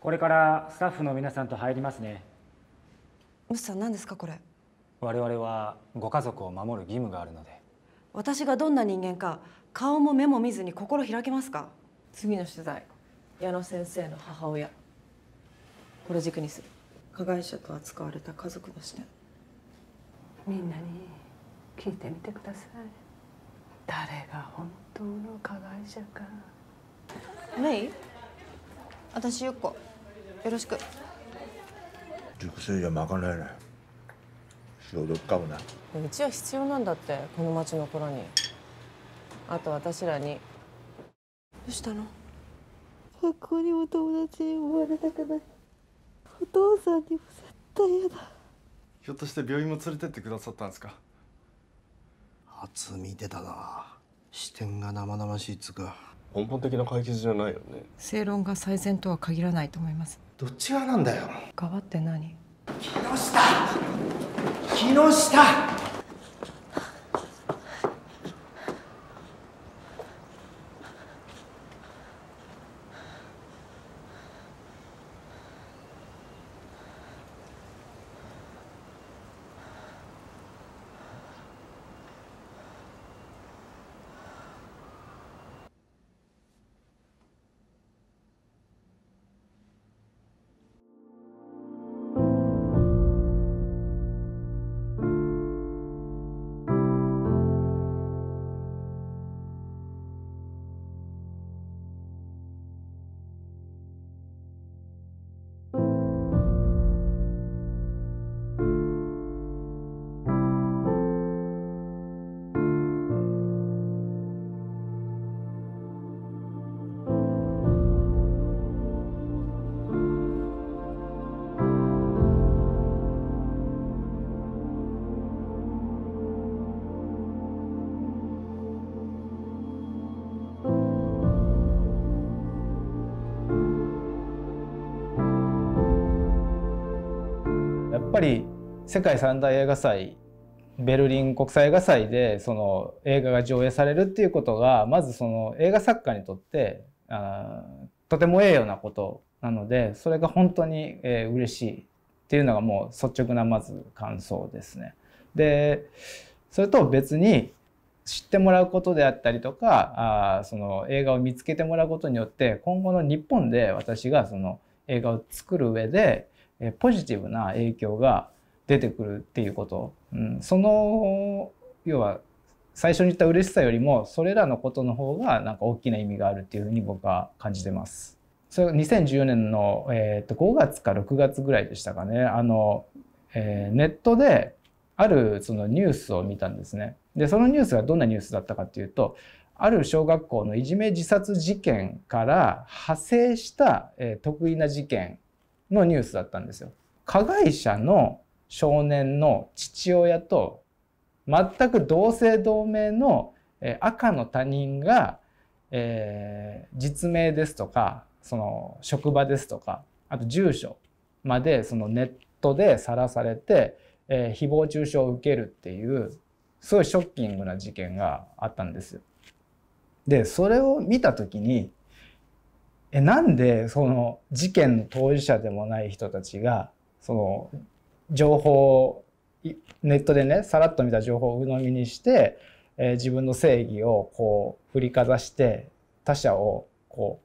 これからスタッフの皆さんと入りますねムスさん何ですかこれ我々はご家族を守る義務があるので私がどんな人間か顔も目も見ずに心開けますか次の取材矢野先生の母親これ軸にする加害者と扱われた家族の視点みんなに聞いてみてください誰が本当の加害者かメイ私ゆっこよろしく熟成じゃまかないねどっかもなうちは必要なんだってこの町の頃にあと私らにどうしたの学校にも友達に思われたくないお父さんにも絶対嫌だひょっとして病院も連れてってくださったんですか初見てたな視点が生々しいつか根本的な解決じゃないよね正論が最善とは限らないと思いますどっち側なんだよ側って何木下木下っぱり世界三大映画祭ベルリン国際映画祭でその映画が上映されるっていうことがまずその映画作家にとってあとても栄誉なことなのでそれが本当に、えー、嬉しいっていうのがもう率直なまず感想ですね。でそれと別に知ってもらうことであったりとかあその映画を見つけてもらうことによって今後の日本で私がその映画を作る上でえポジティブな影響が出てくるっていうこと、うん、その要は最初に言った嬉しさよりもそれらのことの方がなんか大きな意味があるっていうふうに僕は感じてます。それが2014年の、えー、と5月か6月ぐらいでしたかねあの、えー、ネットであるそのニュースを見たんですね。でそのニュースがどんなニュースだったかっていうとある小学校のいじめ自殺事件から派生した、えー、得意な事件のニュースだったんですよ。加害者の少年の父親と全く同姓同名の赤の他人が、えー、実名ですとかその職場ですとかあと住所までそのネットでさらされて、えー、誹謗中傷を受けるっていうすごいショッキングな事件があったんですよ。でそれを見た時にえなんでその事件の当事者でもない人たちがその情報をネットでねさらっと見た情報を鵜呑みにして、えー、自分の正義をこう振りかざして他者をこ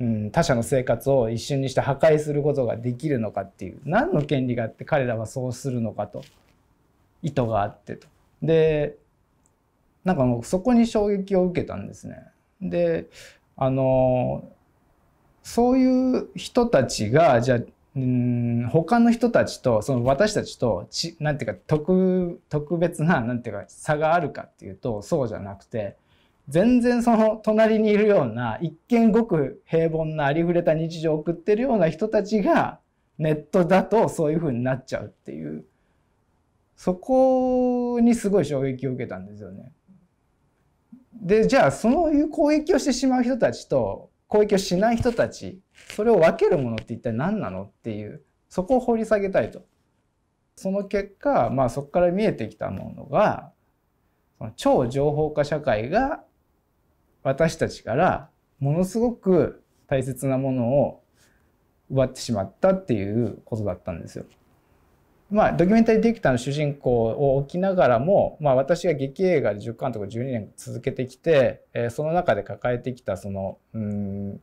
う、うん、他者の生活を一瞬にして破壊することができるのかっていう何の権利があって彼らはそうするのかと意図があってと。でなんかもうそこに衝撃を受けたんですね。であのそういう人たちがじゃあうん他の人たちとその私たちとちなんていうか特特別ななんていうか差があるかっていうとそうじゃなくて全然その隣にいるような一見ごく平凡なありふれた日常を送ってるような人たちがネットだとそういうふうになっちゃうっていうそこにすごい衝撃を受けたんですよね。でじゃあそういう攻撃をしてしまう人たちと攻撃をしない人たちそれを分けるものって一体何なのっていうそこを掘り下げたいと。その結果、まあ、そこから見えてきたものが超情報化社会が私たちからものすごく大切なものを奪ってしまったっていうことだったんですよ。まあ、ドキュメンタリーディレクターの主人公を置きながらも、まあ、私が劇映画で10とか12年続けてきて、えー、その中で抱えてきたそのうん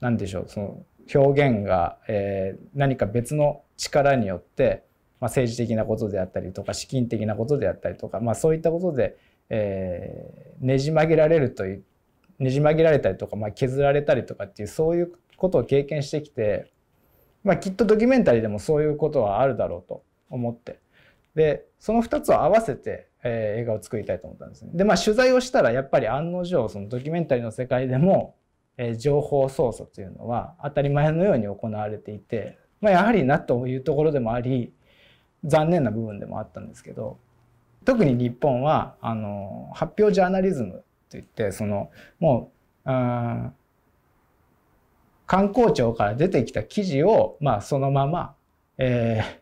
何でしょうその表現が、えー、何か別の力によって、まあ、政治的なことであったりとか資金的なことであったりとか、まあ、そういったことで、えー、ねじ曲げられるというねじ曲げられたりとか、まあ、削られたりとかっていうそういうことを経験してきて、まあ、きっとドキュメンタリーでもそういうことはあるだろうと。思って。で、その2つを合わせて、えー、映画を作りたいと思ったんですね。で、まあ取材をしたらやっぱり案の定、そのドキュメンタリーの世界でも、えー、情報操作というのは当たり前のように行われていて、まあやはりなというところでもあり、残念な部分でもあったんですけど、特に日本は、あの、発表ジャーナリズムといって、その、もう、うん観光庁から出てきた記事を、まあ、そのまま、えー、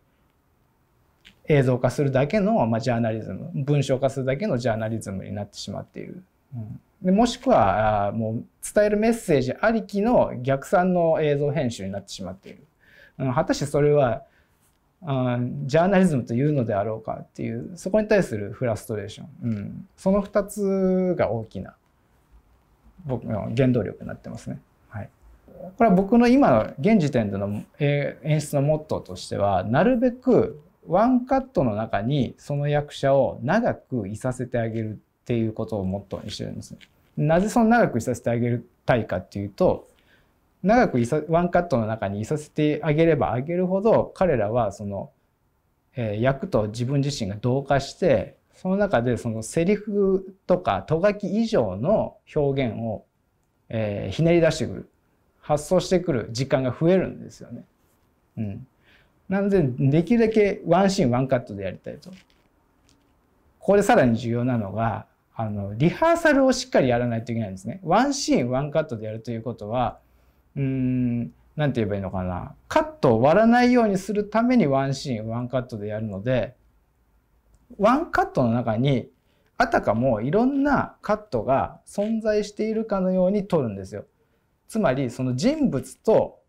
映像化するだけの、まあ、ジャーナリズム文章化するだけのジャーナリズムになってしまっている。うん、でもしくはあもう伝えるメッセージありきの逆算の映像編集になってしまっている。うん、果たしてそれはあジャーナリズムというのであろうかっていうそこに対するフラストレーション、うん、その2つが大きな僕の原動力になってますね。はい、これは僕の今現時点での演出のモットーとしてはなるべくワンカットの中にその役者を長くいさせてあげるっていうことをモットーにしてるんです。なぜその長くいさせてあげたいかっていうと長くいさワンカットの中にいさせてあげればあげるほど彼らはその、えー、役と自分自身が同化してその中でそのセリフとかとがき以上の表現を、えー、ひねり出してくる発想してくる時間が増えるんですよね。うん、なのでできるだけワンシーンワンカットでやりたいと。ここでさらに重要なのがあのリハーサルをしっかりやらないといけないんですね。ワンシーンワンカットでやるということはうんなんて言えばいいのかなカットを割らないようにするためにワンシーンワンカットでやるのでワンカットの中にあたかもいろんなカットが存在しているかのように撮るんですよ。つまりその人物と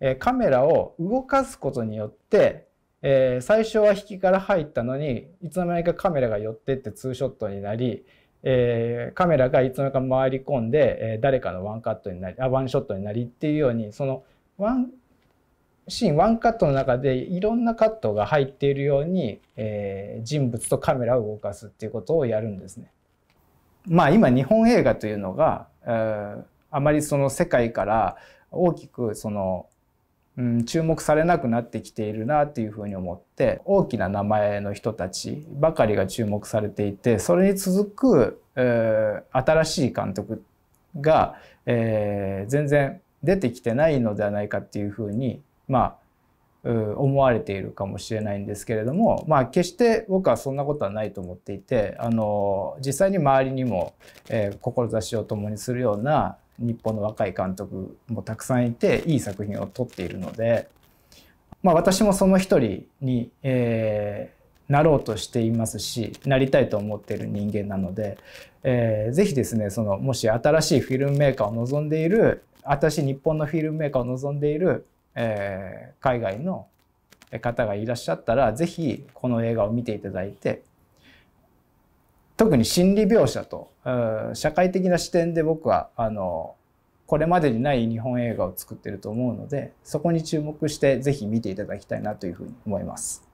えカメラを動かすことによって、えー、最初は引きから入ったのにいつの間にかカメラが寄ってってツーショットになり、えー、カメラがいつの間にか回り込んで、えー、誰かのワンカットになりあワンショットになりっていうようにそのワンシーンワンカットの中でいろんなカットが入っているように、え人物とカメラを動かすっていうことをやるんですね。まあ今日本映画というのが、えあまりその世界から大きくそのうん、注目されなくなってきているなっていうふうに思って大きな名前の人たちばかりが注目されていてそれに続く、えー、新しい監督が、えー、全然出てきてないのではないかっていうふうにまあ思われているかもしれないんですけれども、まあ、決して僕はそんなことはないと思っていてあの実際に周りにも、えー、志を共にするような日本の若い監督もたくさんいていい作品を撮っているので、まあ、私もその一人に、えー、なろうとしていますしなりたいと思っている人間なので、えー、ぜひですねそのもし新しいフィルムメーカーを望んでいる新しい日本のフィルムメーカーを望んでいる、えー、海外の方がいらっしゃったら是非この映画を見ていただいて特に心理描写と社会的な視点で僕はあのこれまでにない日本映画を作ってると思うのでそこに注目して是非見ていただきたいなというふうに思います。